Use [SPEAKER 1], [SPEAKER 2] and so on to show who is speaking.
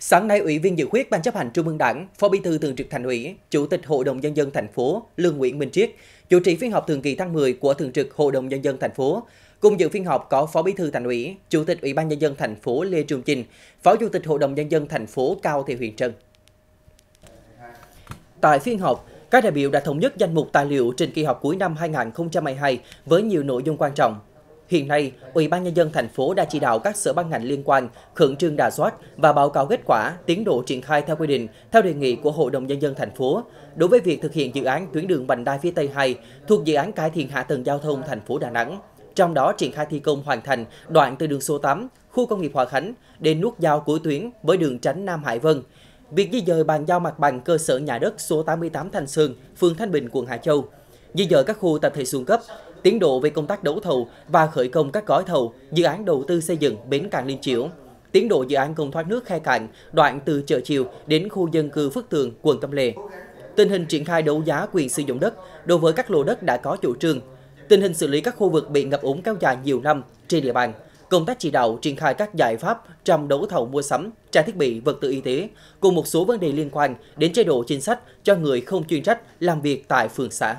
[SPEAKER 1] Sáng nay, Ủy viên Dự khuyết Ban chấp hành Trung ương Đảng, Phó Bí thư Thường trực Thành ủy, Chủ tịch Hội đồng nhân dân thành phố Lương Nguyễn Minh Triết chủ trì phiên họp thường kỳ tháng 10 của Thường trực Hội đồng nhân dân thành phố. Cùng dự phiên họp có Phó Bí thư Thành ủy, Chủ tịch Ủy ban nhân dân thành phố Lê Trường Chinh, Phó Chủ tịch Hội đồng nhân dân thành phố Cao Thị Huyền Trân. Tại phiên họp, các đại biểu đã thống nhất danh mục tài liệu trình kỳ họp cuối năm 2022 với nhiều nội dung quan trọng Hiện nay, Ủy ban nhân dân thành phố đã chỉ đạo các sở ban ngành liên quan khẩn trương đà soát và báo cáo kết quả tiến độ triển khai theo quy định theo đề nghị của Hội đồng nhân dân thành phố. Đối với việc thực hiện dự án tuyến đường vành đai phía Tây 2 thuộc dự án cải thiện hạ tầng giao thông thành phố Đà Nẵng, trong đó triển khai thi công hoàn thành đoạn từ đường số 8, khu công nghiệp Hòa Khánh đến nút giao cuối tuyến với đường tránh Nam Hải Vân. Việc di dời bàn giao mặt bằng cơ sở nhà đất số 88 Thanh Sơn, phường Thanh Bình, quận Hải Châu di dời các khu tập thể xuống cấp, tiến độ về công tác đấu thầu và khởi công các gói thầu, dự án đầu tư xây dựng bến cảng Liên Chiểu, tiến độ dự án công thoát nước khai cạn đoạn từ chợ chiều đến khu dân cư Phước Tường, quận Cẩm Lệ. Tình hình triển khai đấu giá quyền sử dụng đất đối với các lô đất đã có chủ trương, tình hình xử lý các khu vực bị ngập úng kéo dài nhiều năm trên địa bàn, công tác chỉ đạo triển khai các giải pháp trong đấu thầu mua sắm, trang thiết bị, vật tư y tế, cùng một số vấn đề liên quan đến chế độ chính sách cho người không chuyên trách làm việc tại phường xã.